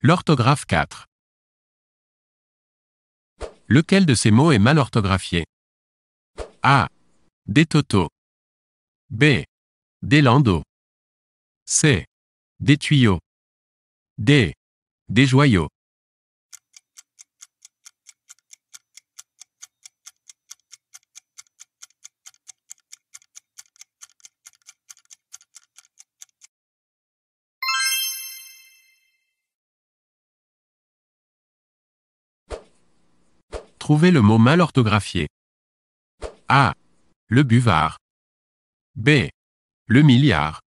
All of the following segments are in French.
L'orthographe 4. Lequel de ces mots est mal orthographié A. Des totaux. B. Des landaux. C. Des tuyaux. D. Des joyaux. Trouvez le mot mal orthographié. A. Le buvard. B. Le milliard.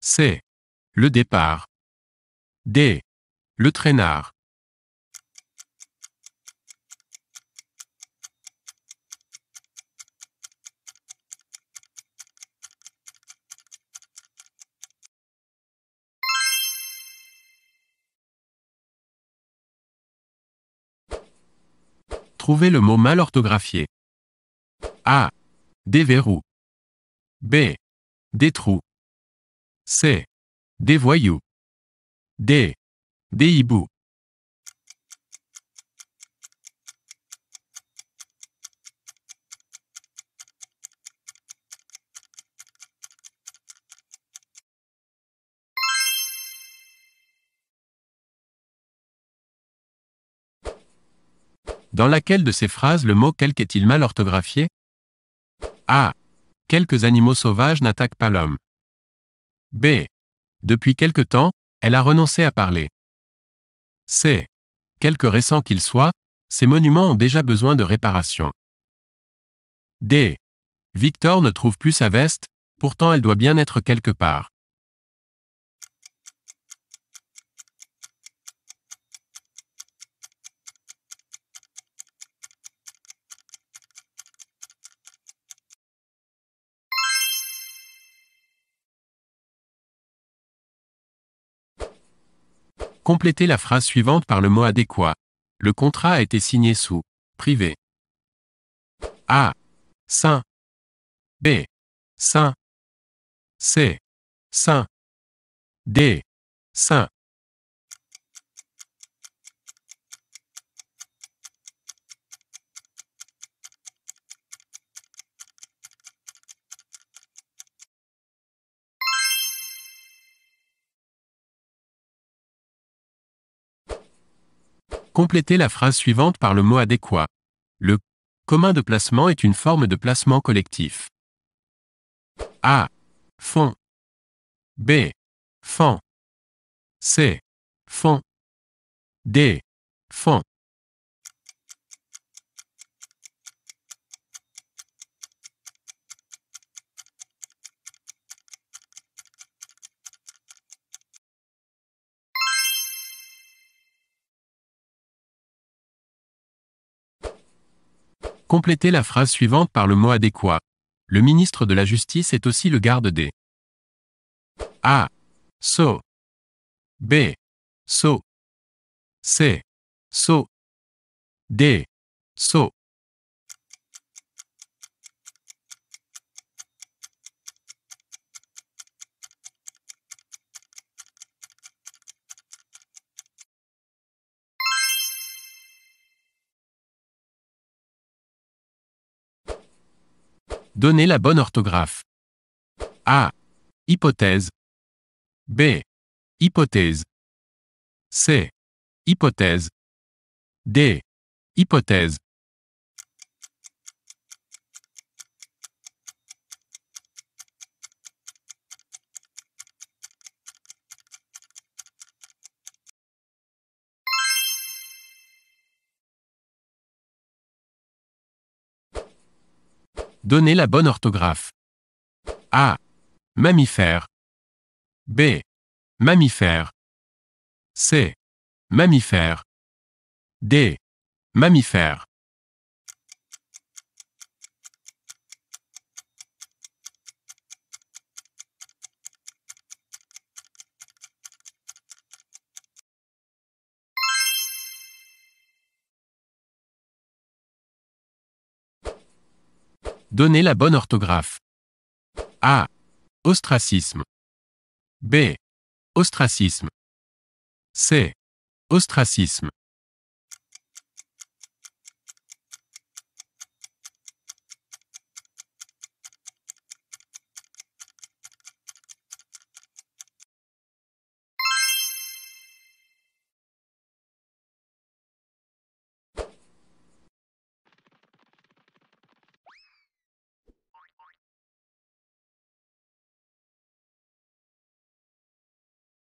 C. Le départ. D. Le traînard. Trouvez le mot mal orthographié. A. Des verrous. B. Des trous. C. Des voyous. D. Des hiboux. Dans laquelle de ces phrases le mot quelque est-il mal orthographié A. Quelques animaux sauvages n'attaquent pas l'homme. B. Depuis quelque temps, elle a renoncé à parler. C. Quelque récent qu'il soit, ces monuments ont déjà besoin de réparation. D. Victor ne trouve plus sa veste, pourtant elle doit bien être quelque part. Complétez la phrase suivante par le mot adéquat. Le contrat a été signé sous privé. A. Saint. B. Saint. C. Saint. D. Saint. Complétez la phrase suivante par le mot adéquat. Le commun de placement est une forme de placement collectif. A. Fonds. B. Fonds. C. Fonds. D. Fonds. Complétez la phrase suivante par le mot adéquat. Le ministre de la Justice est aussi le garde des A. So. B. So. C. So. D. So. Donnez la bonne orthographe. A. Hypothèse. B. Hypothèse. C. Hypothèse. D. Hypothèse. Donnez la bonne orthographe. A. Mammifère. B. Mammifère. C. Mammifère. D. Mammifère. Donnez la bonne orthographe. A. Ostracisme. B. Ostracisme. C. Ostracisme.